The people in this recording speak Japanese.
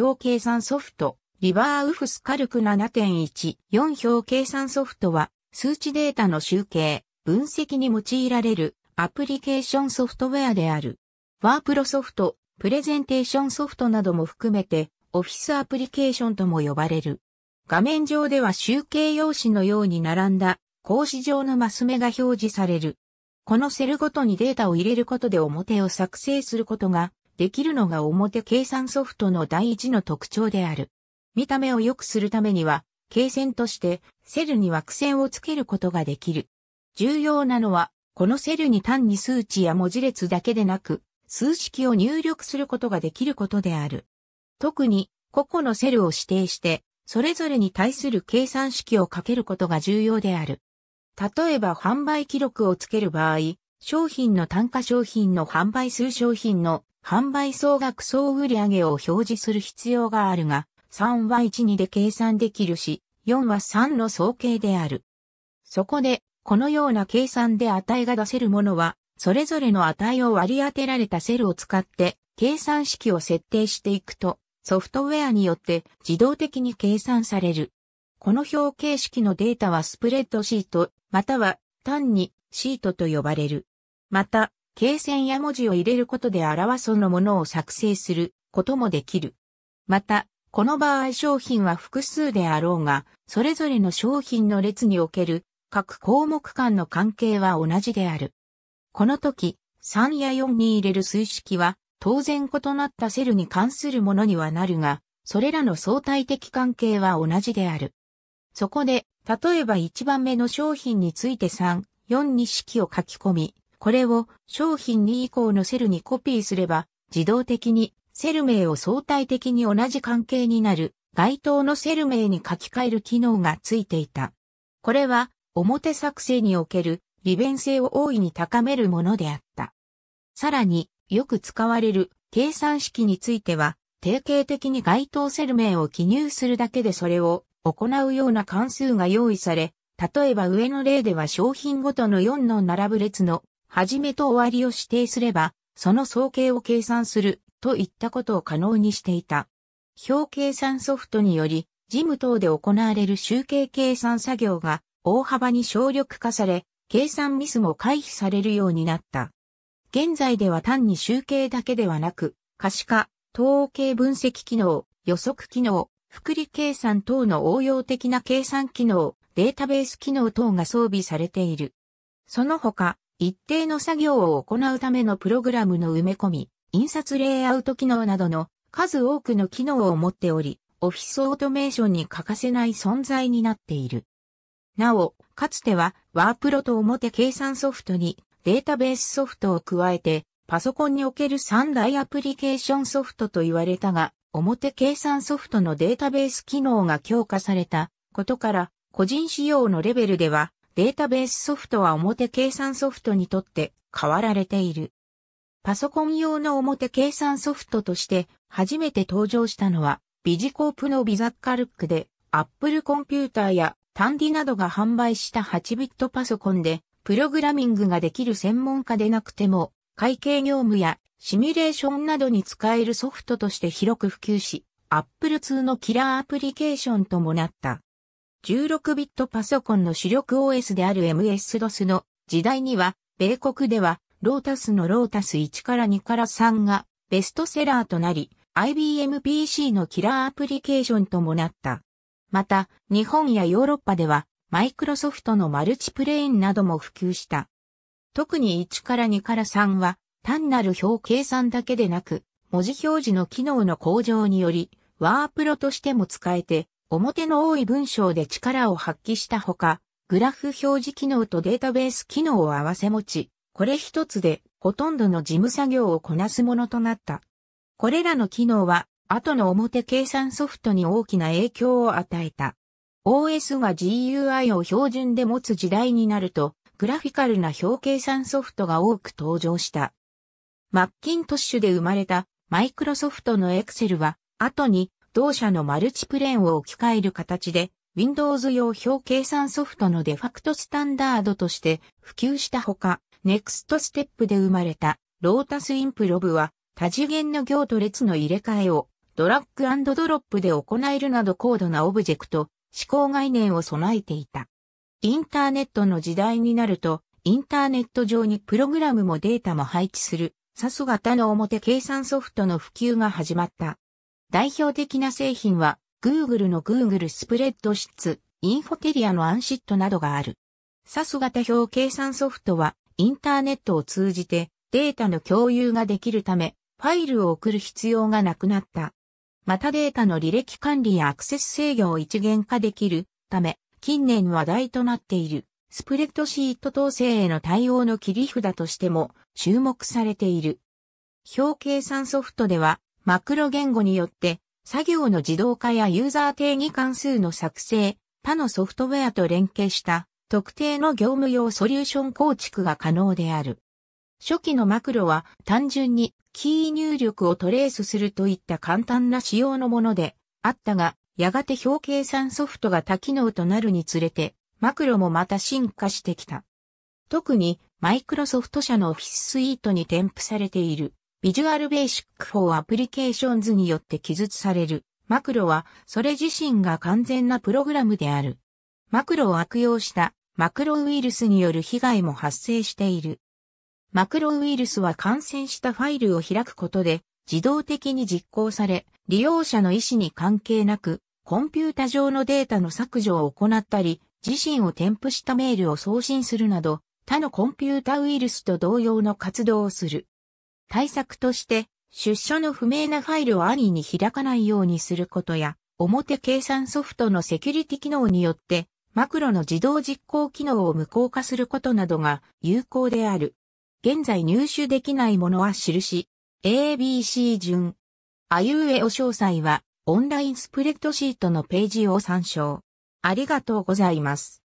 表計算ソフト、リバーウフスカルク7.1、4表計算ソフトは、数値データの集計、分析に用いられるアプリケーションソフトウェアである。ワープロソフト、プレゼンテーションソフトなども含めて、オフィスアプリケーションとも呼ばれる。画面上では集計用紙のように並んだ、格子状のマス目が表示される。このセルごとにデータを入れることで表を作成することができるのが表計算ソフトの第一の特徴である。見た目を良くするためには、計線としてセルに枠線をつけることができる。重要なのは、このセルに単に数値や文字列だけでなく、数式を入力することができることである。特に、個々のセルを指定して、それぞれに対する計算式をかけることが重要である。例えば販売記録をつける場合、商品の単価商品の販売数商品の販売総額総売上を表示する必要があるが、3は12で計算できるし、4は3の総計である。そこで、このような計算で値が出せるものは、それぞれの値を割り当てられたセルを使って、計算式を設定していくと、ソフトウェアによって自動的に計算される。この表形式のデータはスプレッドシート、または単にシートと呼ばれる。また、形線や文字を入れることで表すのものを作成することもできる。また、この場合商品は複数であろうが、それぞれの商品の列における各項目間の関係は同じである。この時、3や4に入れる数式は、当然異なったセルに関するものにはなるが、それらの相対的関係は同じである。そこで、例えば1番目の商品について3、4に式を書き込み、これを商品2以降のセルにコピーすれば、自動的にセル名を相対的に同じ関係になる該当のセル名に書き換える機能がついていた。これは表作成における利便性を大いに高めるものであった。さらによく使われる計算式については、定型的に該当セル名を記入するだけでそれを行うような関数が用意され、例えば上の例では商品ごとの4の並ぶ列の始めと終わりを指定すれば、その総計を計算するといったことを可能にしていた。表計算ソフトにより、事務等で行われる集計計算作業が大幅に省力化され、計算ミスも回避されるようになった。現在では単に集計だけではなく、可視化、統計分析機能、予測機能、複利計算等の応用的な計算機能、データベース機能等が装備されている。その他、一定の作業を行うためのプログラムの埋め込み、印刷レイアウト機能などの数多くの機能を持っており、オフィスオートメーションに欠かせない存在になっている。なお、かつてはワープロと表計算ソフトにデータベースソフトを加えて、パソコンにおける三大アプリケーションソフトと言われたが、表計算ソフトのデータベース機能が強化されたことから、個人仕様のレベルでは、データベースソフトは表計算ソフトにとって変わられている。パソコン用の表計算ソフトとして初めて登場したのはビジコープのビザッカルックで Apple コンピューターやタンディなどが販売した8ビットパソコンでプログラミングができる専門家でなくても会計業務やシミュレーションなどに使えるソフトとして広く普及し Apple 2のキラーアプリケーションともなった。16ビットパソコンの主力 OS である MS-DOS の時代には、米国では、ロータスのロータス1から2から3がベストセラーとなり、IBM PC のキラーアプリケーションともなった。また、日本やヨーロッパでは、マイクロソフトのマルチプレインなども普及した。特に1から2から3は、単なる表計算だけでなく、文字表示の機能の向上により、ワープロとしても使えて、表の多い文章で力を発揮したほか、グラフ表示機能とデータベース機能を合わせ持ち、これ一つでほとんどの事務作業をこなすものとなった。これらの機能は、後の表計算ソフトに大きな影響を与えた。OS が GUI を標準で持つ時代になると、グラフィカルな表計算ソフトが多く登場した。マッキントッシュで生まれたマイクロソフトのエクセルは、後に同社のマルチプレーンを置き換える形で、Windows 用表計算ソフトのデファクトスタンダードとして普及したほか、Next Step で生まれたロータスインプロブは多次元の行と列の入れ替えをドラッグドロップで行えるなど高度なオブジェクト、思考概念を備えていた。インターネットの時代になると、インターネット上にプログラムもデータも配置する、さすが、型の表計算ソフトの普及が始まった。代表的な製品は、Google の Google スプレッドシッツ、インフォテリアのアンシットなどがある。サス型表計算ソフトは、インターネットを通じてデータの共有ができるため、ファイルを送る必要がなくなった。またデータの履歴管理やアクセス制御を一元化できるため、近年話題となっているスプレッドシート統制への対応の切り札としても注目されている。表計算ソフトではマクロ言語によって、作業の自動化やユーザー定義関数の作成、他のソフトウェアと連携した特定の業務用ソリューション構築が可能である。初期のマクロは単純にキー入力をトレースするといった簡単な仕様のものであったが、やがて表計算ソフトが多機能となるにつれて、マクロもまた進化してきた。特にマイクロソフト社のオフィススイートに添付されているビジュアルベーシック4アプリケーションズによって記述されるマクロはそれ自身が完全なプログラムである。マクロを悪用したマクロウイルスによる被害も発生している。マクロウイルスは感染したファイルを開くことで自動的に実行され、利用者の意思に関係なく、コンピュータ上のデータの削除を行ったり、自身を添付したメールを送信するなど、他のコンピュータウイルスと同様の活動をする。対策として、出所の不明なファイルを安易に開かないようにすることや、表計算ソフトのセキュリティ機能によって、マクロの自動実行機能を無効化することなどが有効である。現在入手できないものは印。ABC 順。あゆえお詳細は、オンラインスプレッドシートのページを参照。ありがとうございます。